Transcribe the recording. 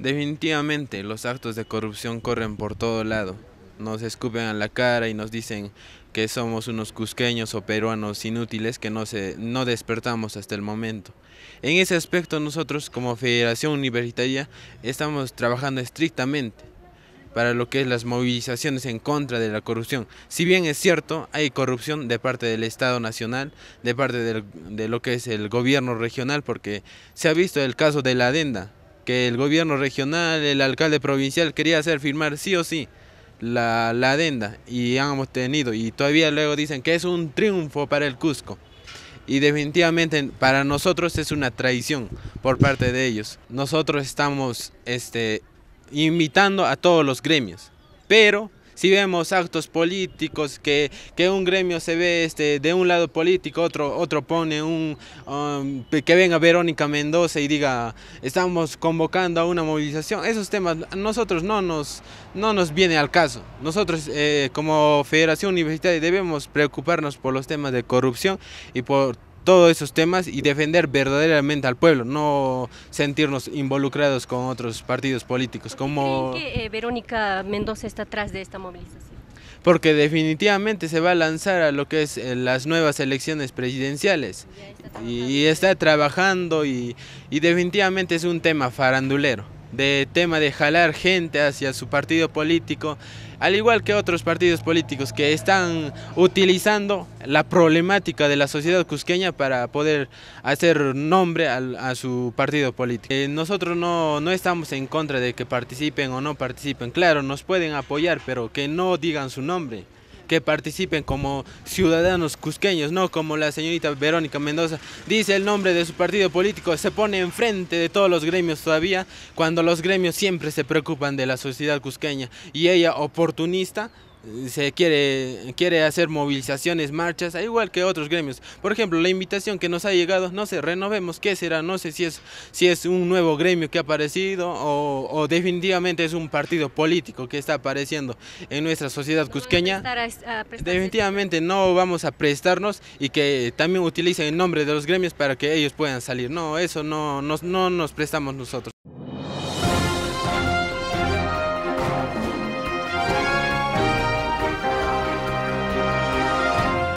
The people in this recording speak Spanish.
Definitivamente los actos de corrupción corren por todo lado. Nos escupen a la cara y nos dicen que somos unos cusqueños o peruanos inútiles que no, se, no despertamos hasta el momento. En ese aspecto nosotros como Federación Universitaria estamos trabajando estrictamente para lo que es las movilizaciones en contra de la corrupción. Si bien es cierto, hay corrupción de parte del Estado Nacional, de parte del, de lo que es el gobierno regional, porque se ha visto el caso de la adenda, que el gobierno regional, el alcalde provincial quería hacer firmar sí o sí la, la adenda y hemos tenido y todavía luego dicen que es un triunfo para el Cusco y definitivamente para nosotros es una traición por parte de ellos. Nosotros estamos este, invitando a todos los gremios, pero si vemos actos políticos que, que un gremio se ve este, de un lado político, otro, otro pone un... Um, que venga Verónica Mendoza y diga estamos convocando a una movilización, esos temas a nosotros no nos, no nos viene al caso. Nosotros eh, como Federación Universitaria debemos preocuparnos por los temas de corrupción y por todos esos temas y defender verdaderamente al pueblo, no sentirnos involucrados con otros partidos políticos. Como... qué eh, Verónica Mendoza está atrás de esta movilización? Porque definitivamente se va a lanzar a lo que es eh, las nuevas elecciones presidenciales y, está trabajando y definitivamente es un tema farandulero de tema de jalar gente hacia su partido político, al igual que otros partidos políticos que están utilizando la problemática de la sociedad cusqueña para poder hacer nombre a, su partido político. Eh, nosotros no, no estamos en contra de que participen o no participen, claro, nos pueden apoyar, pero que no digan su nombre que participen como ciudadanos cusqueños, no como la señorita Verónica Mendoza. Dice el nombre de su partido político, se pone enfrente de todos los gremios todavía, cuando los gremios siempre se preocupan de la sociedad cusqueña y ella oportunista se quiere, quiere hacer movilizaciones, marchas, igual que otros gremios. Por ejemplo, la invitación que nos ha llegado, no sé, renovemos, ¿qué será? No sé si es, si es un nuevo gremio que ha aparecido o, definitivamente es un partido político que está apareciendo en nuestra sociedad cusqueña. definitivamente no vamos a prestarnos y que también utilicen el nombre de los gremios para que ellos puedan salir. No, eso no, no nos prestamos nosotros.